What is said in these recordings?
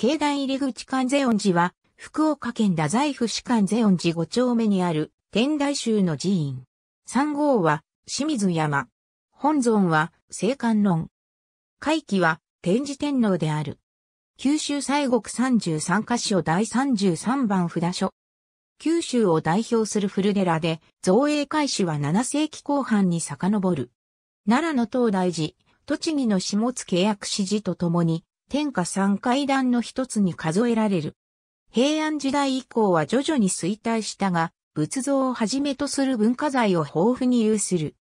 境内入口観世音寺は、福岡県太宰府市観世音寺5丁目にある天台宗の寺院。三号は清水山。本尊は聖観論。会期は天智天皇である。九州西国三十三カ所第三十三番札所。九州を代表する古寺で、造営開始は七世紀後半に遡る。奈良の東大寺、栃木の下津契約指示とともに、天下三階段の一つに数えられる。平安時代以降は徐々に衰退したが、仏像をはじめとする文化財を豊富に有する。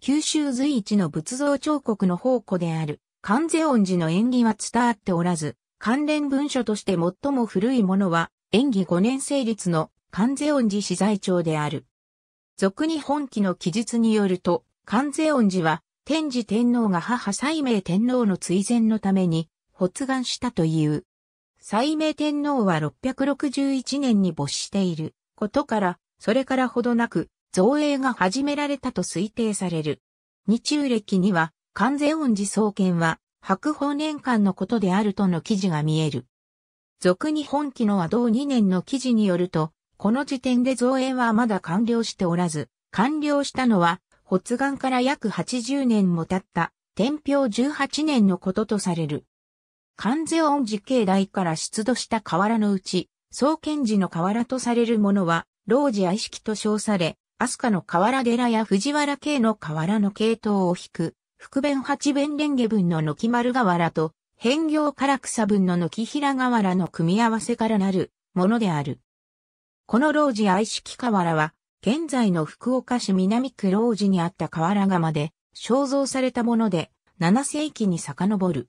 九州随一の仏像彫刻の宝庫である、観世音寺の縁起は伝わっておらず、関連文書として最も古いものは、縁起五年成立の観世音寺資材帳である。俗に本記の記述によると、観世音寺は、天智天皇が母西明天皇の追善のために、発願したという。斉明天皇は661年に没していることから、それからほどなく、造営が始められたと推定される。日中歴には、関税恩寺創建は、白宝年間のことであるとの記事が見える。俗に本記の和道2年の記事によると、この時点で造営はまだ完了しておらず、完了したのは、発願から約80年も経った、天平18年のこととされる。関税恩寺境内から出土した瓦のうち、創建寺の瓦とされるものは、老寺愛式と称され、飛鳥の瓦寺や藤原系の瓦の系統を引く、福弁八弁蓮華分の軒丸瓦と、変行唐草分の軒平瓦の組み合わせからなるものである。この老寺愛式瓦は、現在の福岡市南区老寺にあった瓦窯で、肖像されたもので、7世紀に遡る。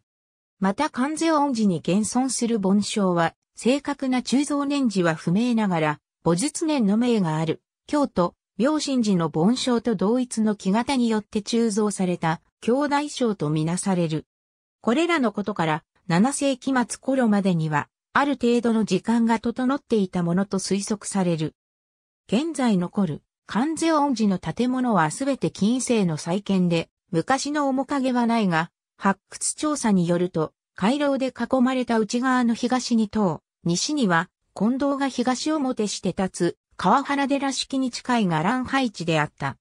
また関税恩寺に現存する盆章は、正確な鋳造年次は不明ながら、母術年の名がある、京都、明神寺の盆章と同一の木型によって鋳造された、兄弟章とみなされる。これらのことから、7世紀末頃までには、ある程度の時間が整っていたものと推測される。現在残る、関税恩寺の建物はすべて近世の再建で、昔の面影はないが、発掘調査によると、回廊で囲まれた内側の東に塔、西には、近藤が東表して立つ、川原寺式に近い伽藍配置であった。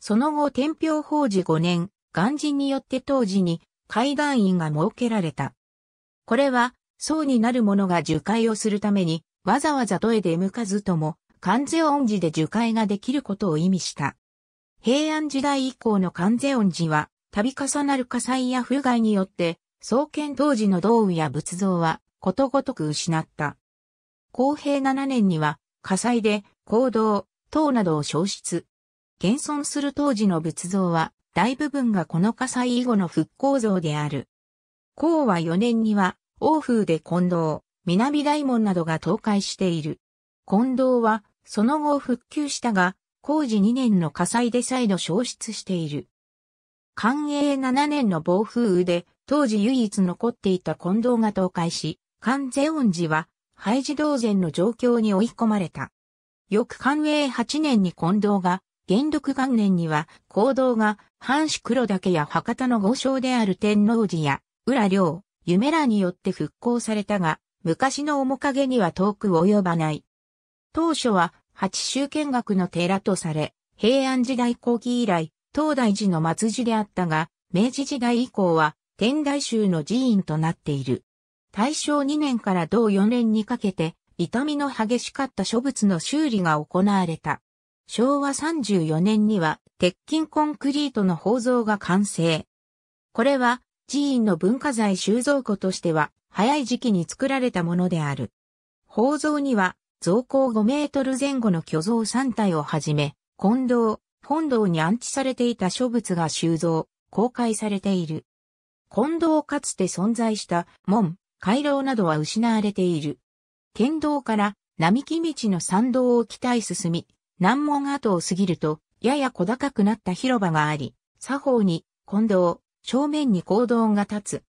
その後天平法事5年、元人によって当時に階段院が設けられた。これは、僧になる者が受戒をするために、わざわざ都へ出向かずとも、関税音寺で受戒ができることを意味した。平安時代以降の関税音寺は、度重なる火災や風害によって、創建当時の道具や仏像はことごとく失った。公平7年には火災で行動、塔などを消失。現存する当時の仏像は大部分がこの火災以後の復興像である。公和4年には欧風で近藤、南大門などが倒壊している。近藤はその後復旧したが、工事2年の火災で再度消失している。寛永7年の暴風雨で当時唯一残っていた近藤が倒壊し、関ゼ恩寺は廃寺同然の状況に追い込まれた。翌関営8年に近藤が、元禄元年には、行動が、藩主黒岳や博多の豪商である天皇寺や、浦良、夢らによって復興されたが、昔の面影には遠く及ばない。当初は、八州見学の寺とされ、平安時代後期以来、東大寺の末寺であったが、明治時代以降は、天台宗の寺院となっている。大正2年から同4年にかけて、痛みの激しかった諸物の修理が行われた。昭和34年には、鉄筋コンクリートの宝蔵が完成。これは、寺院の文化財収蔵庫としては、早い時期に作られたものである。宝蔵には、造高5メートル前後の巨像3体をはじめ、近堂、本堂に安置されていた書物が収蔵、公開されている。近道かつて存在した門、回廊などは失われている。県道から並木道の参道を北へ進み、南門跡を過ぎると、やや小高くなった広場があり、左方に近道、正面に行堂が立つ。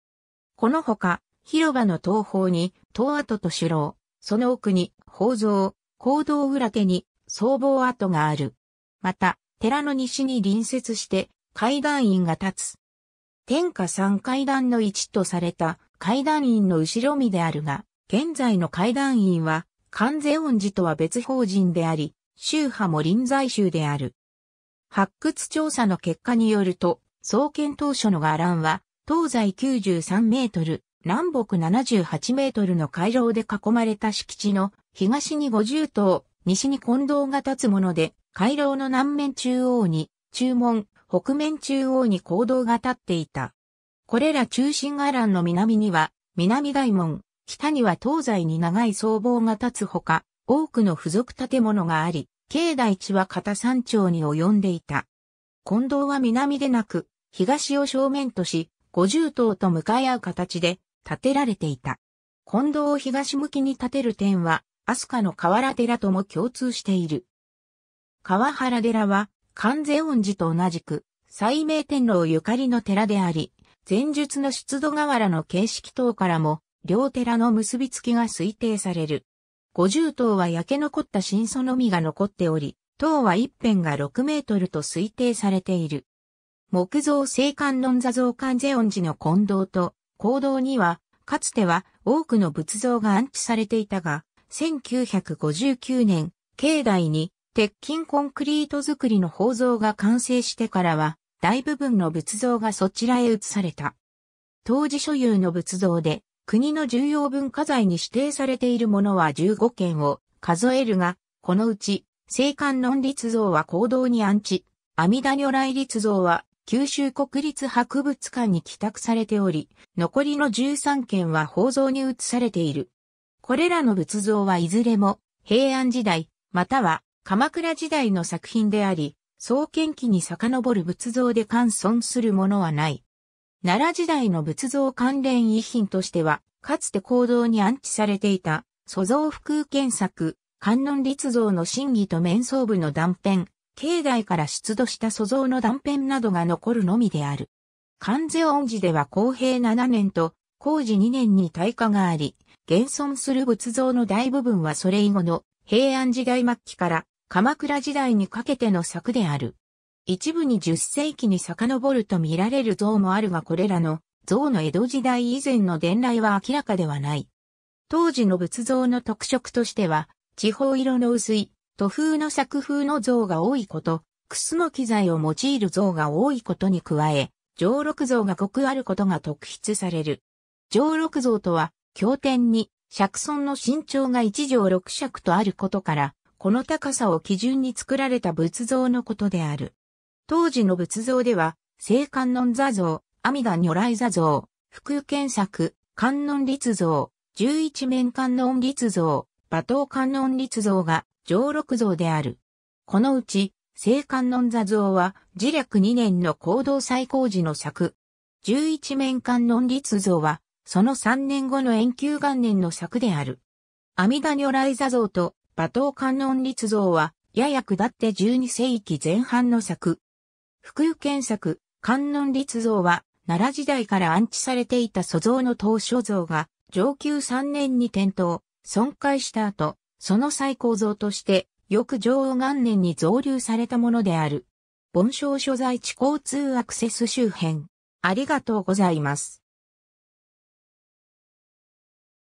このほか、広場の東方に、東跡と首楼、その奥に、宝蔵、行堂裏手に、僧帽跡がある。また、寺の西に隣接して、階段院が立つ。天下三階段の一とされた階段院の後ろ身であるが、現在の階段院は、関税恩寺とは別法人であり、宗派も臨在宗である。発掘調査の結果によると、創建当初の伽藍は、東西93メートル、南北78メートルの回廊で囲まれた敷地の東に50棟、西に近藤が立つもので、回廊の南面中央に、中門、北面中央に行動が立っていた。これら中心伽藍の南には、南大門、北には東西に長い僧帽が立つほか、多くの付属建物があり、境内地は片山頂に及んでいた。近道は南でなく、東を正面とし、五十塔と向かい合う形で建てられていた。近道を東向きに建てる点は、飛鳥の河原寺とも共通している。河原寺は、関世音寺と同じく、西明天皇ゆかりの寺であり、前述の出土河原の形式等からも、両寺の結びつきが推定される。五十塔は焼け残った新相のみが残っており、塔は一辺が6メートルと推定されている。木造聖観音座像関世音寺の近堂と、講堂には、かつては多くの仏像が安置されていたが、1959年、境内に鉄筋コンクリート造りの宝像が完成してからは、大部分の仏像がそちらへ移された。当時所有の仏像で、国の重要文化財に指定されているものは15件を数えるが、このうち、聖観音立像は行動に安置、阿弥陀如来立像は九州国立博物館に帰宅されており、残りの13件は宝蔵に移されている。これらの仏像はいずれも平安時代、または鎌倉時代の作品であり、創建期に遡る仏像で完損するものはない。奈良時代の仏像関連遺品としては、かつて行動に安置されていた、素像服検索、観音立像の真偽と面相部の断片、境内から出土した素像の断片などが残るのみである。関税恩寺では公平7年と工事2年に退化があり、現存する仏像の大部分はそれ以後の平安時代末期から鎌倉時代にかけての作である。一部に10世紀に遡ると見られる像もあるがこれらの像の江戸時代以前の伝来は明らかではない。当時の仏像の特色としては、地方色の薄い、土風の作風の像が多いこと、クスの機材を用いる像が多いことに加え、上六像が濃くあることが特筆される。上六像とは、経典に、釈尊の身長が一条六尺とあることから、この高さを基準に作られた仏像のことである。当時の仏像では、聖観音座像、阿弥陀如来座像、福建作、観音立像、十一面観音立像、馬頭観音立像が上六像である。このうち、聖観音座像は、自略二年の行動再工時の作。十一面観音立像は、その三年後の延久元年の作である。阿弥陀如来座像と馬頭観音立像は、やや下って12世紀前半の作。福井県作、観音立像は、奈良時代から安置されていた素像の当初像が、上級3年に転倒、損壊した後、その再構造として、翌上王元年に増流されたものである。盆章所在地交通アクセス周辺。ありがとうございます。